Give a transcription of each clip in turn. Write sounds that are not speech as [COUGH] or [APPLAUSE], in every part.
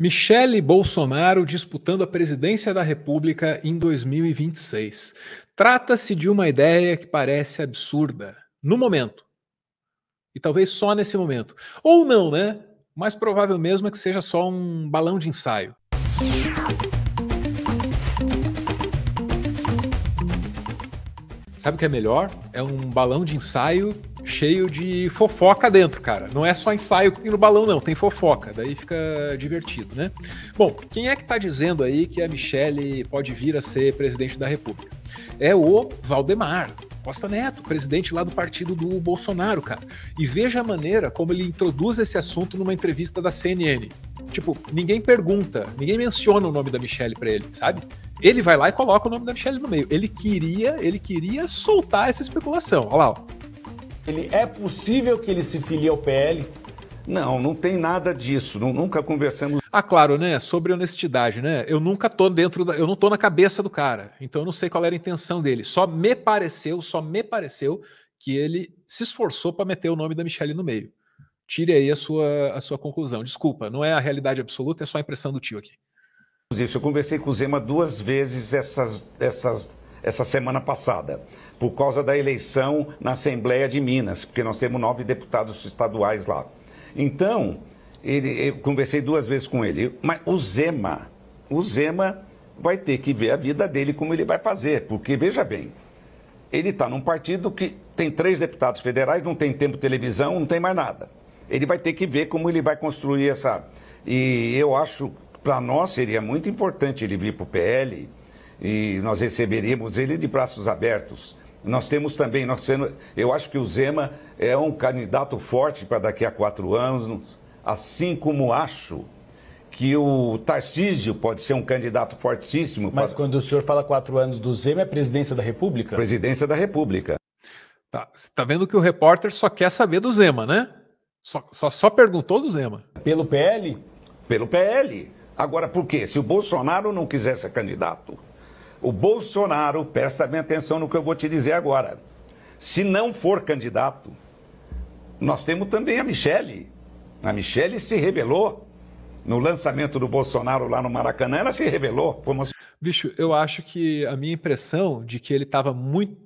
Michele Bolsonaro disputando a presidência da República em 2026. Trata-se de uma ideia que parece absurda no momento. E talvez só nesse momento. Ou não, né? Mais provável mesmo é que seja só um balão de ensaio. Sabe o que é melhor? É um balão de ensaio cheio de fofoca dentro, cara. Não é só ensaio que tem no balão, não, tem fofoca. Daí fica divertido, né? Bom, quem é que tá dizendo aí que a Michelle pode vir a ser presidente da República? É o Valdemar. Costa Neto, presidente lá do partido do Bolsonaro, cara. E veja a maneira como ele introduz esse assunto numa entrevista da CNN. Tipo, ninguém pergunta, ninguém menciona o nome da Michelle para ele, sabe? Ele vai lá e coloca o nome da Michelle no meio. Ele queria, ele queria soltar essa especulação. Olha lá, ó. Ele, é possível que ele se filie ao PL? Não, não tem nada disso. nunca conversamos. Ah, claro, né? Sobre honestidade, né? Eu nunca tô dentro da, eu não tô na cabeça do cara. Então eu não sei qual era a intenção dele. Só me pareceu, só me pareceu que ele se esforçou para meter o nome da Michelle no meio. Tire aí a sua, a sua conclusão. Desculpa, não é a realidade absoluta, é só a impressão do tio aqui. Isso, eu conversei com o Zema duas vezes essas, essas, essa semana passada por causa da eleição na Assembleia de Minas, porque nós temos nove deputados estaduais lá. Então, ele, eu conversei duas vezes com ele, mas o Zema, o Zema vai ter que ver a vida dele como ele vai fazer, porque veja bem, ele está num partido que tem três deputados federais, não tem tempo de televisão, não tem mais nada. Ele vai ter que ver como ele vai construir essa. E eu acho, para nós seria muito importante ele vir para o PL e nós receberíamos ele de braços abertos. Nós temos também, nós sendo, eu acho que o Zema é um candidato forte para daqui a quatro anos, assim como acho que o Tarcísio pode ser um candidato fortíssimo. Mas quando o senhor fala quatro anos do Zema, é presidência da República? Presidência da República. Tá, tá vendo que o repórter só quer saber do Zema, né? Só, só, só perguntou do Zema. Pelo PL? Pelo PL. Agora, por quê? Se o Bolsonaro não quiser ser candidato, o Bolsonaro, presta bem atenção no que eu vou te dizer agora. Se não for candidato, nós temos também a Michele. A Michele se revelou no lançamento do Bolsonaro lá no Maracanã, ela se revelou. Uma... Bicho, eu acho que a minha impressão de que ele estava muito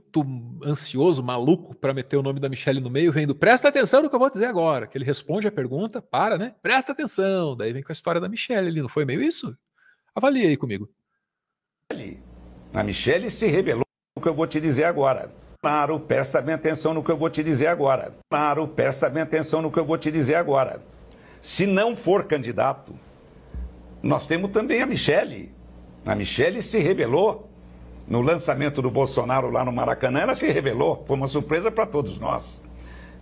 ansioso, maluco, para meter o nome da Michelle no meio, vem do presta atenção no que eu vou dizer agora. Que ele responde a pergunta, para, né? Presta atenção. Daí vem com a história da Michelle ali, não foi meio isso? Avalie aí comigo. A Michelle se revelou o que eu vou te dizer agora. Claro, presta bem atenção no que eu vou te dizer agora. Claro, presta bem atenção no que eu vou te dizer agora. Se não for candidato, nós temos também a Michelle. A Michelle se revelou no lançamento do Bolsonaro lá no Maracanã, ela se revelou. Foi uma surpresa para todos nós.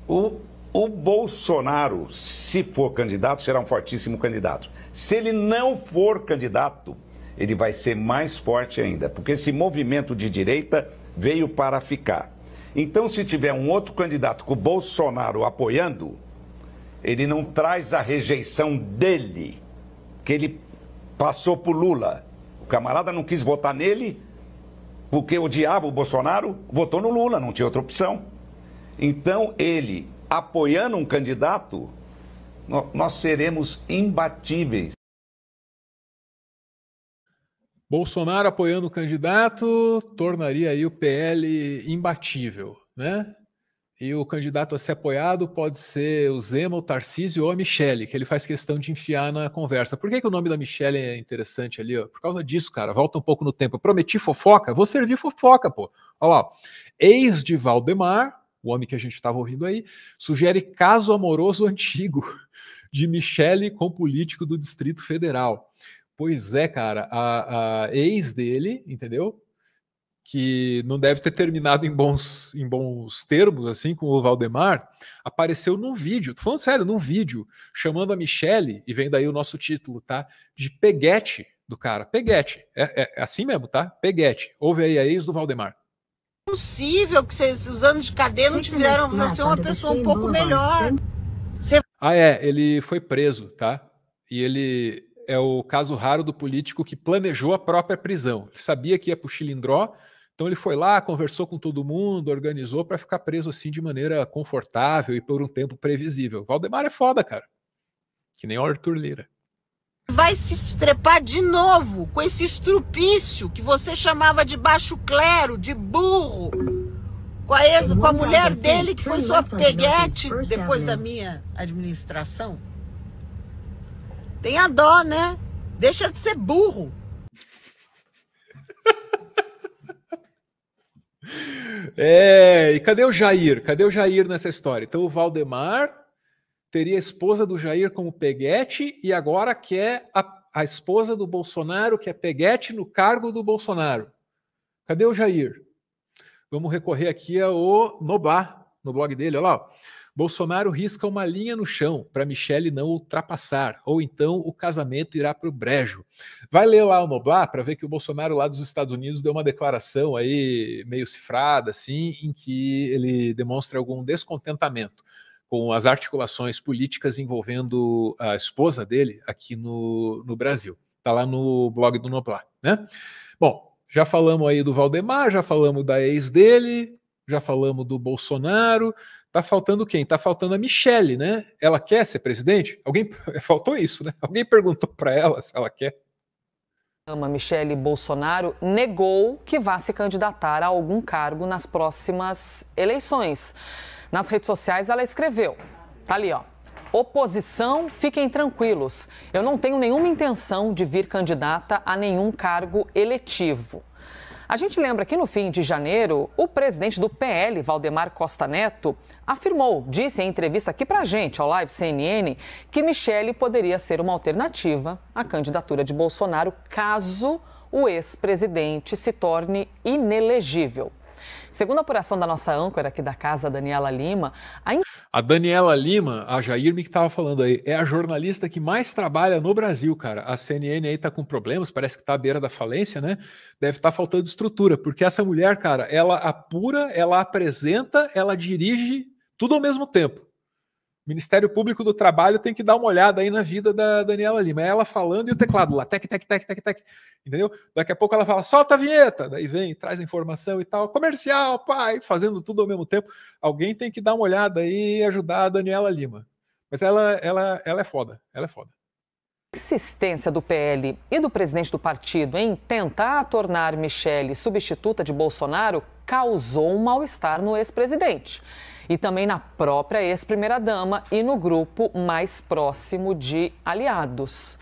O, o Bolsonaro, se for candidato, será um fortíssimo candidato. Se ele não for candidato, ele vai ser mais forte ainda, porque esse movimento de direita veio para ficar. Então, se tiver um outro candidato com o Bolsonaro apoiando, ele não traz a rejeição dele, que ele passou por Lula. O camarada não quis votar nele porque odiava o Bolsonaro, votou no Lula, não tinha outra opção. Então, ele apoiando um candidato, nós seremos imbatíveis. Bolsonaro apoiando o candidato tornaria aí o PL imbatível, né? E o candidato a ser apoiado pode ser o Zema, o Tarcísio ou a Michele, que ele faz questão de enfiar na conversa. Por que, que o nome da Michele é interessante ali? Ó? Por causa disso, cara. Volta um pouco no tempo. Eu prometi fofoca? Vou servir fofoca, pô. Olha lá. Ex de Valdemar, o homem que a gente estava ouvindo aí, sugere caso amoroso [LAUGHS] antigo de Michele com político do Distrito Federal. Pois é, cara, a, a ex dele, entendeu? que não deve ter terminado em bons, em bons termos, assim, com o Valdemar, apareceu num vídeo, tô falando sério, num vídeo, chamando a Michelle, e vem daí o nosso título, tá? De peguete do cara. Peguete. É, é, é assim mesmo, tá? Peguete. Ouve aí a ex do Valdemar. É possível que vocês, os anos de cadeia não tiveram você uma tá pessoa um pouco melhor. Ah, é, ele foi preso, tá? E ele é o caso raro do político que planejou a própria prisão. Ele sabia que ia para o Chilindró, então ele foi lá, conversou com todo mundo, organizou para ficar preso assim de maneira confortável e por um tempo previsível. Valdemar é foda, cara. Que nem o Arthur Lira. Vai se estrepar de novo com esse estrupício que você chamava de baixo clero, de burro. Com a, ex, com a mulher dele, que foi sua peguete depois da minha administração. Tem a dó, né? Deixa de ser burro. [LAUGHS] É, e cadê o Jair? Cadê o Jair nessa história? Então o Valdemar teria a esposa do Jair como peguete e agora quer a, a esposa do Bolsonaro, que é peguete no cargo do Bolsonaro. Cadê o Jair? Vamos recorrer aqui ao Nobá, no blog dele, olha lá. Bolsonaro risca uma linha no chão para Michele não ultrapassar, ou então o casamento irá para o brejo. Vai ler lá o Noblar para ver que o Bolsonaro lá dos Estados Unidos deu uma declaração aí meio cifrada, assim, em que ele demonstra algum descontentamento com as articulações políticas envolvendo a esposa dele aqui no, no Brasil. Está lá no blog do Noblar, né? Bom, já falamos aí do Valdemar, já falamos da ex dele, já falamos do Bolsonaro, Tá faltando quem? Tá faltando a Michelle, né? Ela quer ser presidente? Alguém [LAUGHS] faltou isso, né? Alguém perguntou para ela se ela quer. Ama michelle Bolsonaro negou que vá se candidatar a algum cargo nas próximas eleições. Nas redes sociais ela escreveu, tá ali ó, Oposição, fiquem tranquilos. Eu não tenho nenhuma intenção de vir candidata a nenhum cargo eletivo. A gente lembra que no fim de janeiro, o presidente do PL, Valdemar Costa Neto, afirmou, disse em entrevista aqui para a gente, ao Live CNN, que Michele poderia ser uma alternativa à candidatura de Bolsonaro caso o ex-presidente se torne inelegível. Segundo a apuração da nossa âncora aqui da casa, Daniela Lima, a a Daniela Lima, a Jairme que estava falando aí, é a jornalista que mais trabalha no Brasil, cara. A CNN aí está com problemas, parece que está à beira da falência, né? Deve estar tá faltando estrutura, porque essa mulher, cara, ela apura, ela apresenta, ela dirige tudo ao mesmo tempo. Ministério Público do Trabalho tem que dar uma olhada aí na vida da Daniela Lima. É ela falando e o teclado lá, tec, tec, tec, tec, tec. Entendeu? Daqui a pouco ela fala, solta a vinheta. Daí vem, traz a informação e tal. Comercial, pai, fazendo tudo ao mesmo tempo. Alguém tem que dar uma olhada aí e ajudar a Daniela Lima. Mas ela, ela, ela é foda, ela é foda. A insistência do PL e do presidente do partido em tentar tornar Michele substituta de Bolsonaro causou um mal-estar no ex-presidente e também na própria ex-primeira-dama e no grupo mais próximo de aliados.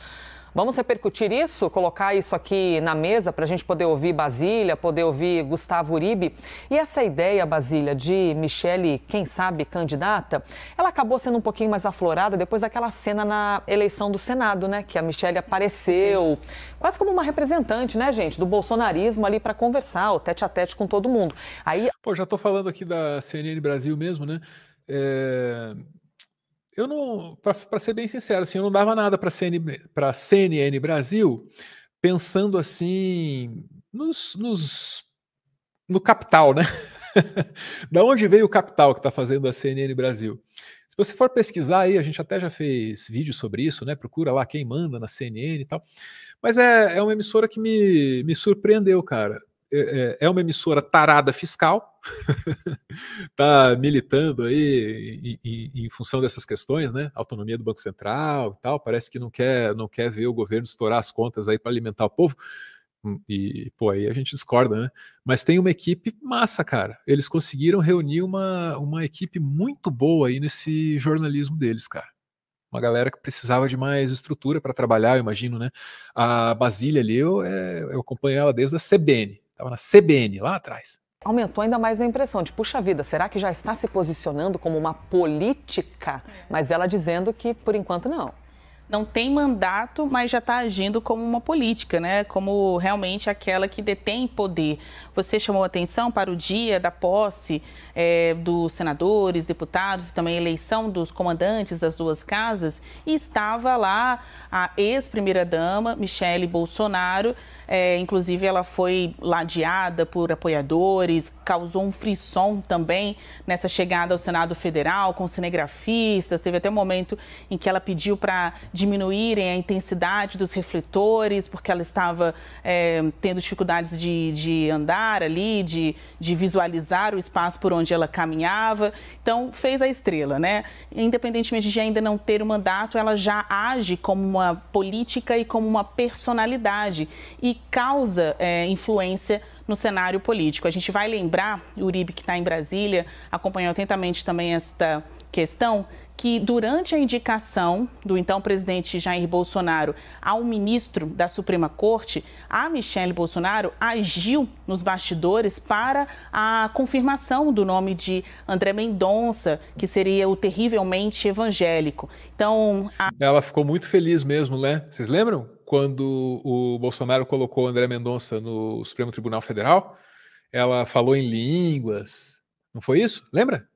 Vamos repercutir isso, colocar isso aqui na mesa para a gente poder ouvir Basília, poder ouvir Gustavo Uribe. E essa ideia, Basília, de Michele, quem sabe, candidata, ela acabou sendo um pouquinho mais aflorada depois daquela cena na eleição do Senado, né? Que a Michele apareceu quase como uma representante, né, gente, do bolsonarismo ali para conversar, o tete a tete com todo mundo. Aí... Pô, já estou falando aqui da CNN Brasil mesmo, né? É, eu não, para ser bem sincero, assim, eu não dava nada para CN, para CNN Brasil, pensando assim nos, nos no capital, né? [LAUGHS] da onde veio o capital que está fazendo a CNN Brasil? Se você for pesquisar aí, a gente até já fez vídeo sobre isso, né? Procura lá quem manda na CNN e tal. Mas é, é uma emissora que me, me surpreendeu, cara. é, é, é uma emissora tarada fiscal está [LAUGHS] militando aí em, em, em, função dessas questões, né? Autonomia do Banco Central e tal. Parece que não quer, não quer ver o governo estourar as contas aí para alimentar o povo. Hum, e, pô, aí a gente discorda, né? Mas tem uma equipe massa, cara. Eles conseguiram reunir uma, uma equipe muito boa aí nesse jornalismo deles, cara. Uma galera que precisava de mais estrutura para trabalhar, eu imagino, né? A Basília ali, eu, é, eu acompanho ela desde a CBN. Tava na CBN, lá atrás. Aumentou ainda mais a impressão de, puxa vida, será que já está se posicionando como uma política? É. Mas ela dizendo que, por enquanto, não não tem mandato, mas já está agindo como uma política, né? Como realmente aquela que detém poder. Você chamou atenção para o dia da posse é, dos senadores, deputados, também eleição dos comandantes das duas casas, e estava lá a ex-primeira-dama, Michele Bolsonaro, é, inclusive, ela foi ladeada por apoiadores, causou um frisson também nessa chegada ao Senado Federal com cinegrafistas. Teve até um momento em que ela pediu para diminuírem a intensidade dos refletores, porque ela estava é, tendo dificuldades de, de andar ali, de, de visualizar o espaço por onde ela caminhava. Então, fez a estrela, né? Independentemente de ainda não ter o mandato, ela já age como uma política e como uma personalidade. E causa é, influência no cenário político. A gente vai lembrar, Uribe, que está em Brasília, acompanhou atentamente também esta questão, que durante a indicação do então presidente Jair Bolsonaro ao ministro da Suprema Corte, a Michelle Bolsonaro agiu nos bastidores para a confirmação do nome de André Mendonça, que seria o terrivelmente evangélico. Então, a... ela ficou muito feliz mesmo, né? Vocês lembram? quando o Bolsonaro colocou André Mendonça no Supremo Tribunal Federal, ela falou em línguas. Não foi isso? Lembra?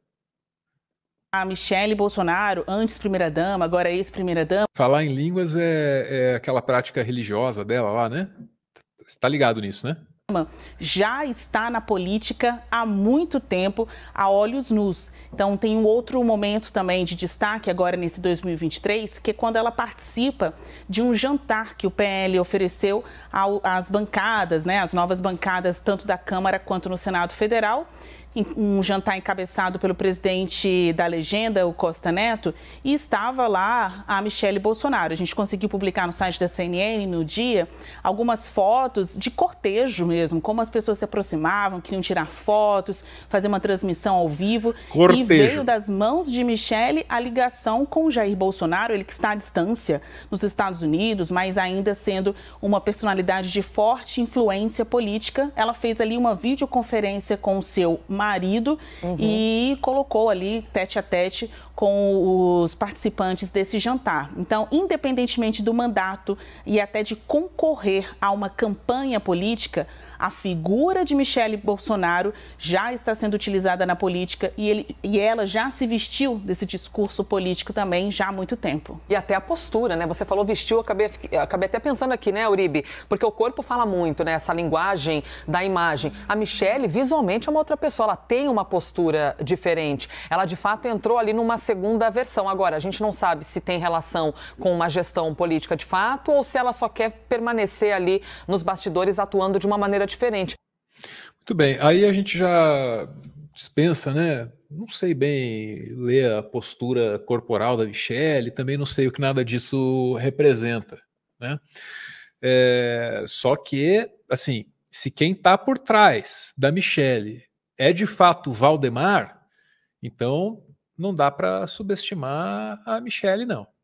A Michele Bolsonaro, antes primeira-dama, agora ex-primeira-dama. Falar em línguas é, é aquela prática religiosa dela lá, né? Você tá ligado nisso, né? já está na política há muito tempo a olhos nus. Então tem um outro momento também de destaque agora nesse 2023, que é quando ela participa de um jantar que o PL ofereceu às bancadas, né, às novas bancadas tanto da Câmara quanto no Senado Federal, um jantar encabeçado pelo presidente da legenda, o Costa Neto, e estava lá a Michele Bolsonaro. A gente conseguiu publicar no site da CNN no dia algumas fotos de cortejo mesmo, como as pessoas se aproximavam, queriam tirar fotos, fazer uma transmissão ao vivo. Cortejo. E veio das mãos de Michele a ligação com Jair Bolsonaro, ele que está à distância nos Estados Unidos, mas ainda sendo uma personalidade de forte influência política. Ela fez ali uma videoconferência com o seu marido uhum. e colocou ali tete a tete com os participantes desse jantar. Então, independentemente do mandato e até de concorrer a uma campanha política, a figura de Michele Bolsonaro já está sendo utilizada na política e, ele, e ela já se vestiu desse discurso político também já há muito tempo. E até a postura, né? Você falou vestiu, eu acabei, eu acabei até pensando aqui, né, Uribe? Porque o corpo fala muito, né? Essa linguagem da imagem. A Michele, visualmente, é uma outra pessoa. Ela tem uma postura diferente. Ela, de fato, entrou ali numa segunda versão. Agora, a gente não sabe se tem relação com uma gestão política de fato ou se ela só quer permanecer ali nos bastidores atuando de uma maneira diferente diferente. Muito bem, aí a gente já dispensa, né? Não sei bem ler a postura corporal da Michelle, também não sei o que nada disso representa, né? É, só que, assim, se quem está por trás da Michelle é de fato Valdemar, então não dá para subestimar a Michelle, não.